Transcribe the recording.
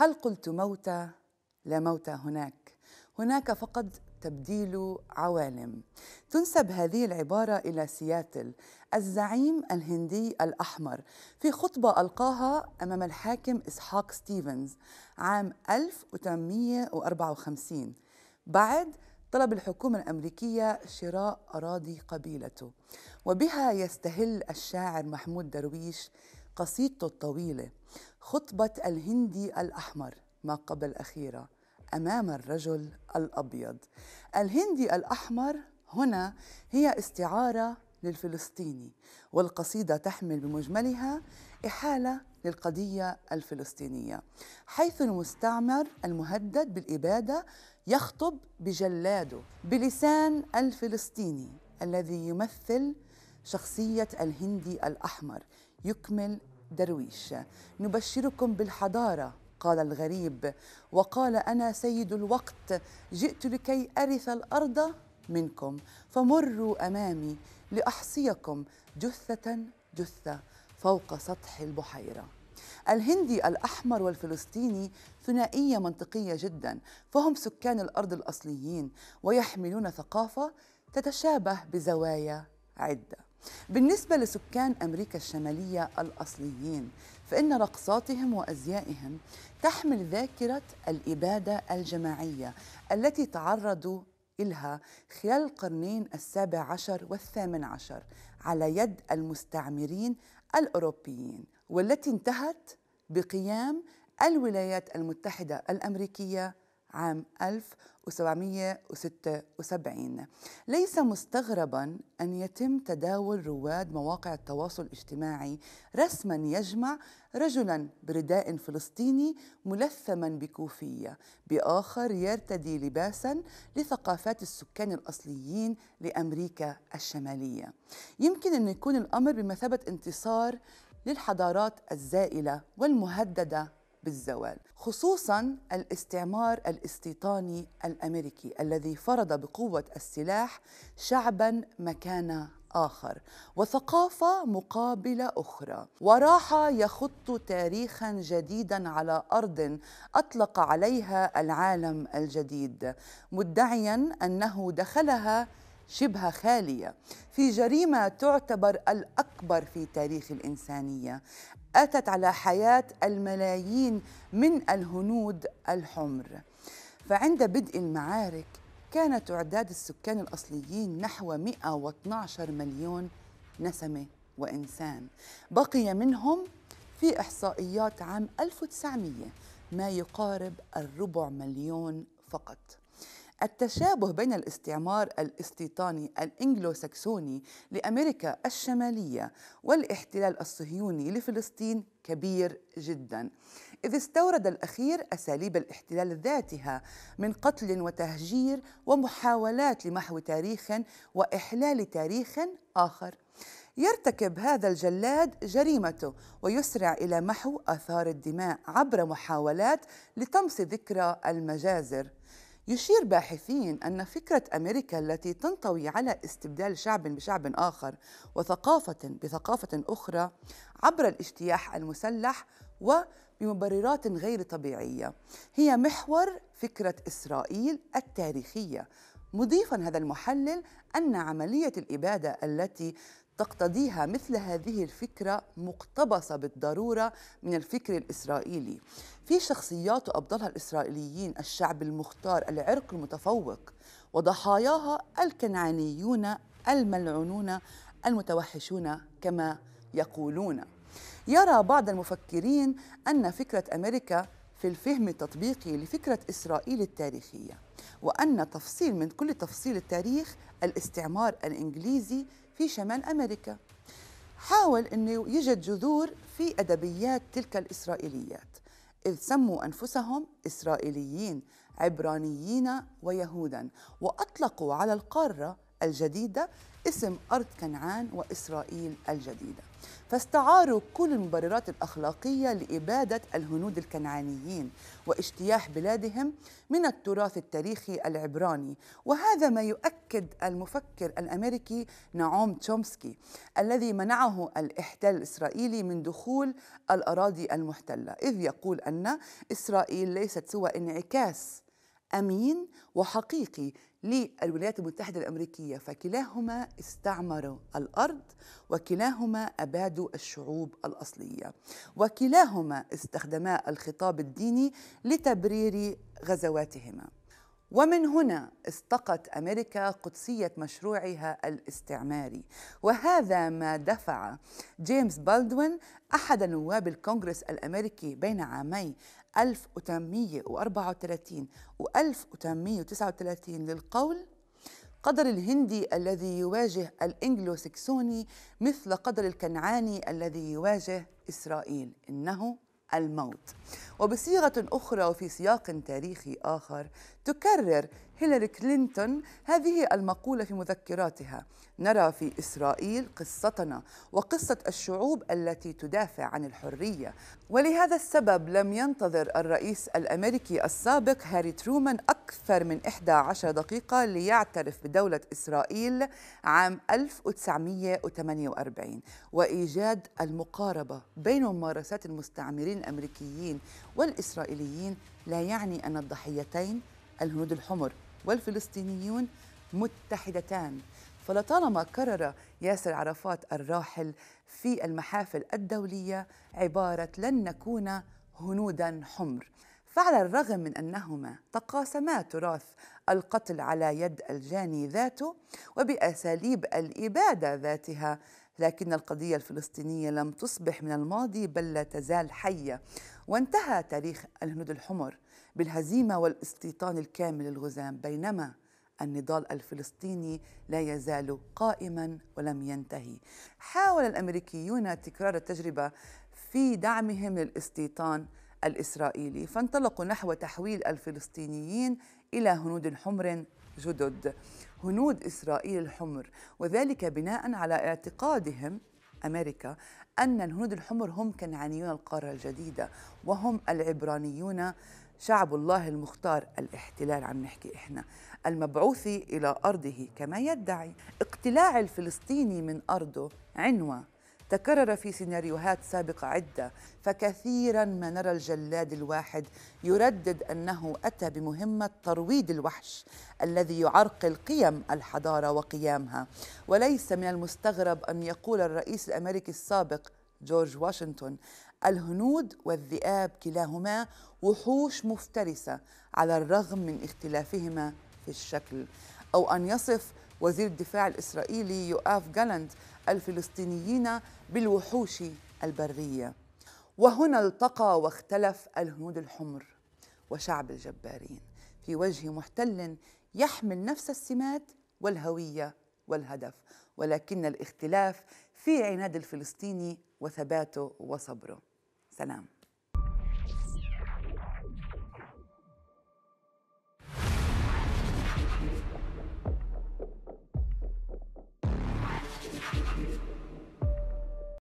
هل قلت موتى لا موتى هناك هناك فقط تبديل عوالم تنسب هذه العباره الى سياتل الزعيم الهندي الاحمر في خطبه القاها امام الحاكم اسحاق ستيفنز عام 1854 بعد طلب الحكومة الأمريكية شراء أراضي قبيلته وبها يستهل الشاعر محمود درويش قصيدته الطويلة خطبة الهندي الأحمر ما قبل أخيرة أمام الرجل الأبيض الهندي الأحمر هنا هي استعارة للفلسطيني والقصيدة تحمل بمجملها إحالة للقضية الفلسطينية حيث المستعمر المهدد بالإبادة يخطب بجلاده بلسان الفلسطيني الذي يمثل شخصية الهندي الأحمر يكمل درويش نبشركم بالحضاره قال الغريب وقال انا سيد الوقت جئت لكي ارث الارض منكم فمروا امامي لاحصيكم جثه جثه فوق سطح البحيره الهندي الأحمر والفلسطيني ثنائية منطقية جدا فهم سكان الأرض الأصليين ويحملون ثقافة تتشابه بزوايا عده بالنسبة لسكان أمريكا الشمالية الأصليين فإن رقصاتهم وأزيائهم تحمل ذاكرة الإبادة الجماعية التي تعرضوا إلها خلال القرنين السابع عشر والثامن عشر على يد المستعمرين الأوروبيين والتي انتهت بقيام الولايات المتحدة الأمريكية عام 1776 ليس مستغربا أن يتم تداول رواد مواقع التواصل الاجتماعي رسما يجمع رجلا برداء فلسطيني ملثما بكوفية بآخر يرتدي لباسا لثقافات السكان الأصليين لأمريكا الشمالية يمكن أن يكون الأمر بمثابة انتصار للحضارات الزائلة والمهددة بالزوال خصوصا الاستعمار الاستيطاني الامريكي الذي فرض بقوه السلاح شعبا مكان اخر وثقافه مقابله اخرى وراح يخط تاريخا جديدا على ارض اطلق عليها العالم الجديد مدعيا انه دخلها شبه خاليه في جريمه تعتبر الاكبر في تاريخ الانسانيه اتت على حياه الملايين من الهنود الحمر فعند بدء المعارك كان تعداد السكان الاصليين نحو 112 مليون نسمه وانسان بقي منهم في احصائيات عام 1900 ما يقارب الربع مليون فقط التشابه بين الاستعمار الاستيطاني الانجلوساكسوني لامريكا الشماليه والاحتلال الصهيوني لفلسطين كبير جدا اذ استورد الاخير اساليب الاحتلال ذاتها من قتل وتهجير ومحاولات لمحو تاريخ واحلال تاريخ اخر يرتكب هذا الجلاد جريمته ويسرع الى محو اثار الدماء عبر محاولات لطمس ذكرى المجازر يشير باحثين أن فكرة أمريكا التي تنطوي على استبدال شعب بشعب آخر وثقافة بثقافة أخرى عبر الاجتياح المسلح وبمبررات غير طبيعية هي محور فكرة إسرائيل التاريخية مضيفا هذا المحلل أن عملية الإبادة التي تقتضيها مثل هذه الفكرة مقتبسة بالضرورة من الفكر الإسرائيلي في شخصيات وأبطالها الإسرائيليين الشعب المختار العرق المتفوق وضحاياها الكنعانيون الملعونون المتوحشون كما يقولون يرى بعض المفكرين أن فكرة أمريكا في الفهم التطبيقي لفكرة إسرائيل التاريخية وأن تفصيل من كل تفصيل التاريخ الاستعمار الإنجليزي في شمال أمريكا حاول أنه يجد جذور في أدبيات تلك الإسرائيليات إذ سموا أنفسهم إسرائيليين عبرانيين ويهودا وأطلقوا على القارة الجديدة اسم أرض كنعان وإسرائيل الجديدة فاستعاروا كل المبررات الأخلاقية لإبادة الهنود الكنعانيين واجتياح بلادهم من التراث التاريخي العبراني وهذا ما يؤكد المفكر الأمريكي نعوم تشومسكي الذي منعه الاحتلال الإسرائيلي من دخول الأراضي المحتلة إذ يقول أن إسرائيل ليست سوى انعكاس امين وحقيقي للولايات المتحده الامريكيه فكلاهما استعمروا الارض وكلاهما ابادوا الشعوب الاصليه وكلاهما استخدما الخطاب الديني لتبرير غزواتهما ومن هنا استقت امريكا قدسيه مشروعها الاستعماري وهذا ما دفع جيمس بالدوين احد نواب الكونغرس الامريكي بين عامي 1834 و 1839 للقول قدر الهندي الذي يواجه الانجلو سكسوني مثل قدر الكنعاني الذي يواجه اسرائيل انه الموت وبصيغه اخرى وفي سياق تاريخي اخر تكرر هيلاري كلينتون هذه المقولة في مذكراتها نرى في إسرائيل قصتنا وقصة الشعوب التي تدافع عن الحرية ولهذا السبب لم ينتظر الرئيس الأمريكي السابق هاري ترومان أكثر من 11 دقيقة ليعترف بدولة إسرائيل عام 1948 وإيجاد المقاربة بين ممارسات المستعمرين الأمريكيين والإسرائيليين لا يعني أن الضحيتين الهنود الحمر والفلسطينيون متحدتان فلطالما كرر ياسر عرفات الراحل في المحافل الدوليه عباره لن نكون هنودا حمر فعلى الرغم من انهما تقاسما تراث القتل على يد الجاني ذاته وباساليب الاباده ذاتها لكن القضيه الفلسطينيه لم تصبح من الماضي بل لا تزال حيه وانتهى تاريخ الهنود الحمر بالهزيمة والاستيطان الكامل للغزام بينما النضال الفلسطيني لا يزال قائما ولم ينتهي حاول الامريكيون تكرار التجربه في دعمهم للاستيطان الاسرائيلي فانطلقوا نحو تحويل الفلسطينيين الى هنود حمر جدد هنود اسرائيل الحمر وذلك بناء على اعتقادهم أمريكا أن الهنود الحمر هم كنعانيون القارة الجديدة وهم العبرانيون شعب الله المختار الاحتلال عم نحكي إحنا المبعوث إلى أرضه كما يدعي اقتلاع الفلسطيني من أرضه عنوة تكرر في سيناريوهات سابقة عدة فكثيرا ما نرى الجلاد الواحد يردد أنه أتى بمهمة ترويض الوحش الذي يعرقل قيم الحضارة وقيامها وليس من المستغرب أن يقول الرئيس الأمريكي السابق جورج واشنطن الهنود والذئاب كلاهما وحوش مفترسة على الرغم من اختلافهما في الشكل أو أن يصف وزير الدفاع الإسرائيلي يؤاف جالاند الفلسطينيين بالوحوش البرية وهنا التقى واختلف الهنود الحمر وشعب الجبارين في وجه محتل يحمل نفس السمات والهوية والهدف ولكن الاختلاف في عناد الفلسطيني وثباته وصبره سلام